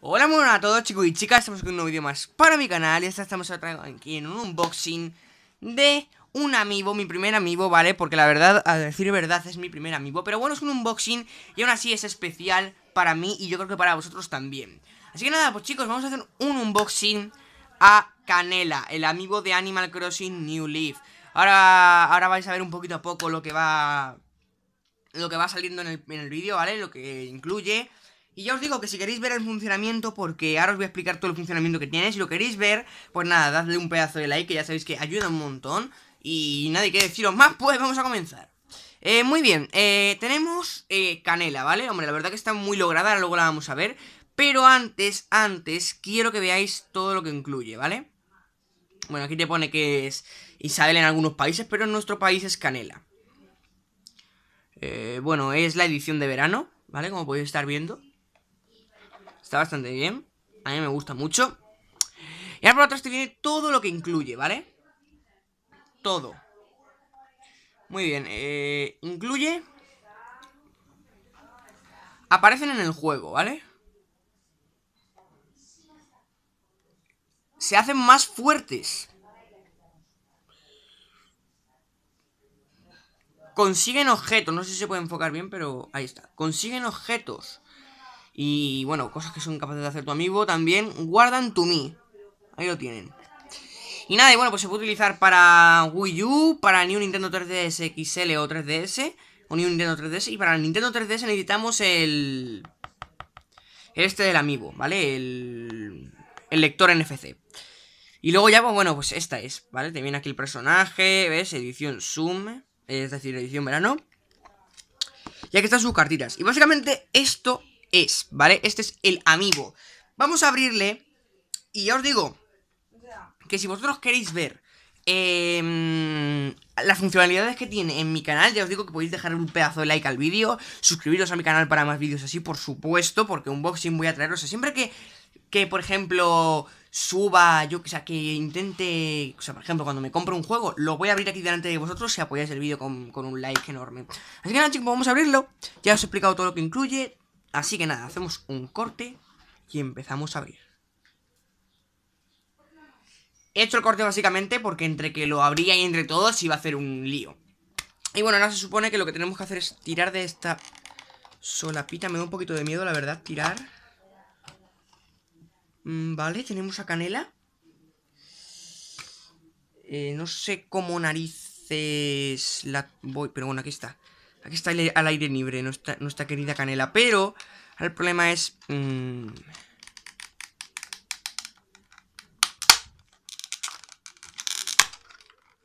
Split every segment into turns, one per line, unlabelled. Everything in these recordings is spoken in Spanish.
Hola muy a todos chicos y chicas, estamos con un nuevo vídeo más para mi canal y esta estamos aquí en un unboxing de un amigo mi primer amigo ¿vale? Porque la verdad, a decir verdad, es mi primer amigo Pero bueno, es un unboxing y aún así es especial para mí y yo creo que para vosotros también Así que nada, pues chicos, vamos a hacer un unboxing a Canela, el amigo de Animal Crossing New Leaf Ahora, ahora vais a ver un poquito a poco lo que va, lo que va saliendo en el, en el vídeo, ¿vale? Lo que incluye... Y ya os digo que si queréis ver el funcionamiento, porque ahora os voy a explicar todo el funcionamiento que tiene, si lo queréis ver, pues nada, dadle un pedazo de like, que ya sabéis que ayuda un montón. Y nadie que deciros más, pues vamos a comenzar. Eh, muy bien, eh, tenemos eh, canela, ¿vale? Hombre, la verdad que está muy lograda, ahora luego la vamos a ver. Pero antes, antes, quiero que veáis todo lo que incluye, ¿vale? Bueno, aquí te pone que es Isabel en algunos países, pero en nuestro país es canela. bueno, es la edición de verano, ¿vale? Como podéis estar viendo. Está bastante bien. A mí me gusta mucho. Y ahora por atrás te viene todo lo que incluye, ¿vale? Todo. Muy bien. Eh, incluye... Aparecen en el juego, ¿vale? Se hacen más fuertes. Consiguen objetos. No sé si se puede enfocar bien, pero ahí está. Consiguen objetos. Y bueno, cosas que son capaces de hacer tu amigo también. Guardan tu me. Ahí lo tienen. Y nada, y bueno, pues se puede utilizar para Wii U, para New Nintendo 3DS XL o 3DS, o New Nintendo 3DS, y para el Nintendo 3DS necesitamos el... Este del amigo, ¿vale? El, el lector NFC. Y luego ya, pues bueno, pues esta es, ¿vale? Te viene aquí el personaje, ¿ves? Edición Zoom, es decir, edición verano. Y aquí están sus cartitas. Y básicamente esto es, ¿vale? Este es el amigo. Vamos a abrirle. Y ya os digo que si vosotros queréis ver em, las funcionalidades que tiene en mi canal, ya os digo que podéis dejar un pedazo de like al vídeo, suscribiros a mi canal para más vídeos así, por supuesto, porque unboxing voy a traeros. siempre que, que por ejemplo, suba, yo que o sea, que intente, o sea, por ejemplo, cuando me compro un juego, lo voy a abrir aquí delante de vosotros si apoyáis el vídeo con, con un like enorme. Así que nada, chicos, vamos a abrirlo. Ya os he explicado todo lo que incluye, Así que nada, hacemos un corte y empezamos a abrir. He hecho el corte básicamente porque entre que lo abría y entre todos iba a hacer un lío. Y bueno, ahora se supone que lo que tenemos que hacer es tirar de esta solapita. Me da un poquito de miedo, la verdad, tirar. Mm, vale, tenemos a Canela. Eh, no sé cómo narices la voy, pero bueno, aquí está. Aquí está al aire libre nuestra, querida Canela. Pero el problema es... Mm.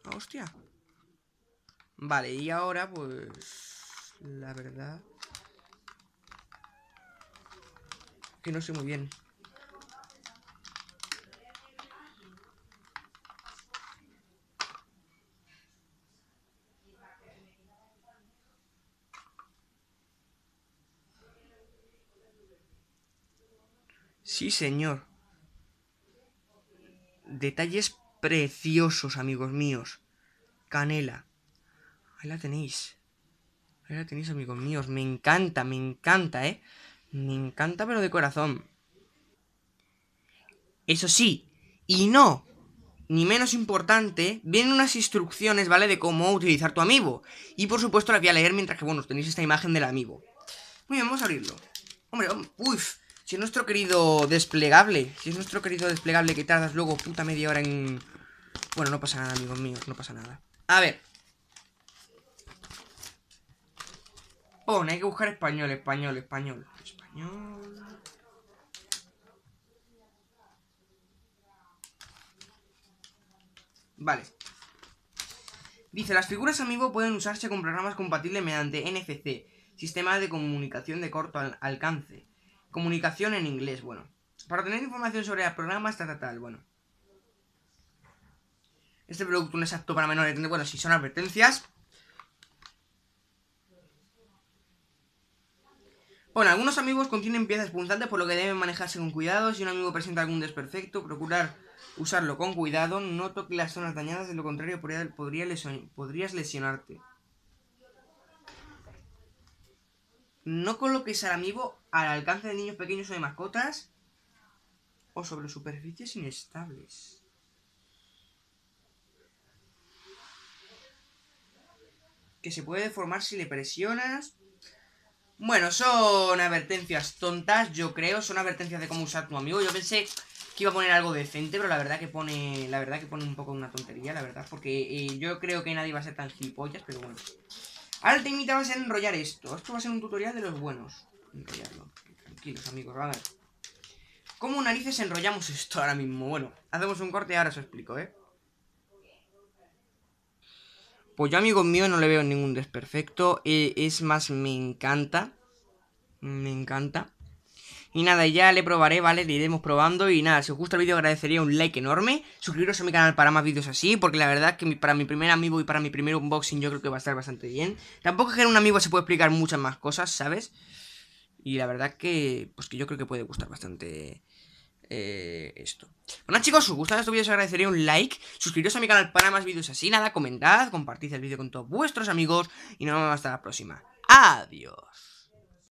Ah, hostia. Vale, y ahora pues... La verdad... Que no sé muy bien. Sí, señor. Detalles preciosos, amigos míos. Canela. Ahí la tenéis. Ahí la tenéis, amigos míos. Me encanta, me encanta, ¿eh? Me encanta, pero de corazón. Eso sí, y no, ni menos importante, vienen unas instrucciones, ¿vale? De cómo utilizar tu amigo Y por supuesto la voy a leer mientras que, bueno, tenéis esta imagen del amigo. Muy bien, vamos a abrirlo. hombre uff. Si es nuestro querido desplegable. Si es nuestro querido desplegable que tardas luego puta media hora en... Bueno, no pasa nada, amigos míos, no pasa nada. A ver. Oh, no hay que buscar español, español, español. Español... Vale. Dice, las figuras amigo pueden usarse con programas compatibles mediante NFC, sistema de comunicación de corto alcance. Comunicación en inglés, bueno. Para tener información sobre programas, tal, tal, tal, bueno. Este producto no es apto para menores. Bueno, si son advertencias. Bueno, algunos amigos contienen piezas punzantes por lo que deben manejarse con cuidado. Si un amigo presenta algún desperfecto, procurar usarlo con cuidado. No toque las zonas dañadas, de lo contrario podría podrías lesionarte. No coloques al amigo al alcance de niños pequeños o de mascotas o sobre superficies inestables. Que se puede deformar si le presionas. Bueno, son advertencias tontas, yo creo. Son advertencias de cómo usar tu amigo. Yo pensé que iba a poner algo decente, pero la verdad que pone. La verdad que pone un poco una tontería, la verdad. Porque eh, yo creo que nadie va a ser tan gilipollas, pero bueno. Ahora te invitabas a enrollar esto. Esto va a ser un tutorial de los buenos enrollarlo. Tranquilos, amigos, a ver. ¿Cómo narices enrollamos esto ahora mismo? Bueno, hacemos un corte y ahora os explico, ¿eh? Pues yo, amigos míos, no le veo ningún desperfecto. E, es más, me encanta. Me encanta. Y nada, ya le probaré, ¿vale? Le iremos probando. Y nada, si os gusta el vídeo agradecería un like enorme. Suscribiros a mi canal para más vídeos así. Porque la verdad que para mi primer amigo y para mi primer unboxing yo creo que va a estar bastante bien. Tampoco es que en un amigo se puede explicar muchas más cosas, ¿sabes? Y la verdad que, pues yo creo que puede gustar bastante eh, esto. Bueno chicos, si os gustan estos vídeos os agradecería un like, suscribiros a mi canal para más vídeos así, nada, comentad, compartid el vídeo con todos vuestros amigos y nos vemos hasta la próxima. Adiós.